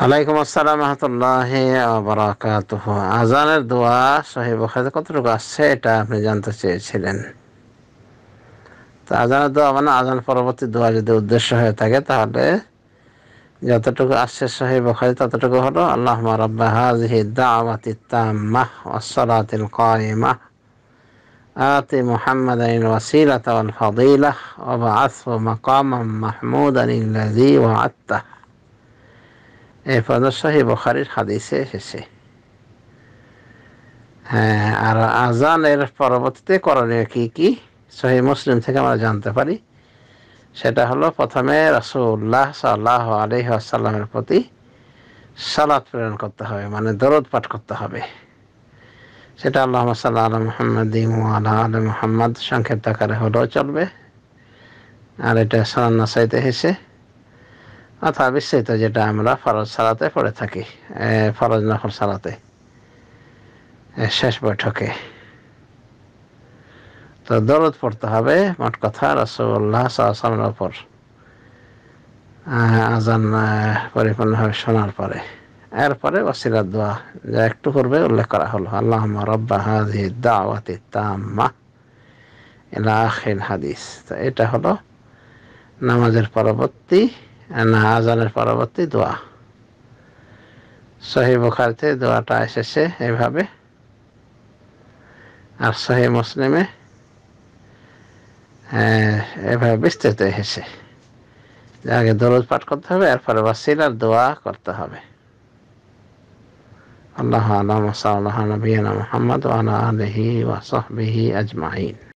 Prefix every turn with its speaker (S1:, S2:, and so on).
S1: আলাইকুম আসসালাম রহমতুল্লাহ বারাকাতুহ আজানের দোয়া সহি বখাতে কতটুকু আসছে এটা আপনি জানতে চেয়েছিলেন তো আজানের দোয়া মানে আজান পরবর্তী দোয়া যদি উদ্দেশ্য হয়ে থাকে তাহলে যতটুকু আসছে সহি বখারি ততটুকু হলো আল্লাহ রব্বা হাজহি দাওয়াতি তাম্মাহ ওয়াসসালাতিল কায়েমাহ آت محمدا الوسيلة والفضيلة وبعثه مقاما محمودا الذي وعدته এফাজার সাহেব বখারির হাদিসে এসেছে হ্যাঁ আর আজান এর পরবর্তীতে করণীয় কি কি সহি মুসলিম থেকে আমরা জানতে পারি সেটা হলো প্রথমে রাসুল্লাহ সাল্লাহ আলহ আসাল্লামের প্রতি সালাদ প্রেরণ করতে হবে মানে দরদ পাঠ করতে হবে সেটা আল্লাহ সাল্লাহ আল মোহাম্মদ আল্লাহ আল মোহাম্মদ সংক্ষিপ্ত আকারে হলেও চলবে আর এটা সালান্না সাইতে হেসে অথবা আচ্ছা, বিস্তারিত যেটা আমরা ফরজ সালাতে পড়ে থাকি ফরজ নফর সালাতে শেষ বৈঠকে তো দরদ পড়তে হবে মোট কথা রসগোল্লা সালামের ওপর আজান পরিপূর্ণভাবে শোনার পরে এরপরে ওসিরাত দোয়া যা একটু পূর্বে উল্লেখ করা হলো আল্লাহ রব্বা হাদি দাওয়াতি তাম্মা এলা হাদিস তো এটা হলো নামাজের পরবর্তী নাহাজানের পরবর্তী দোয়া সহি বুখারিতে দোয়াটা এসেছে এভাবে আর সহি মুসলিমে এভাবে বিস্তৃত এসেছে আগে দরজ পাঠ করতে হবে এরপরে আর দোয়া করতে হবে আল্লাহ আলম সাল্লাহ মোহাম্মদ আলা আলহি ওয়াসবিহি আজমাইন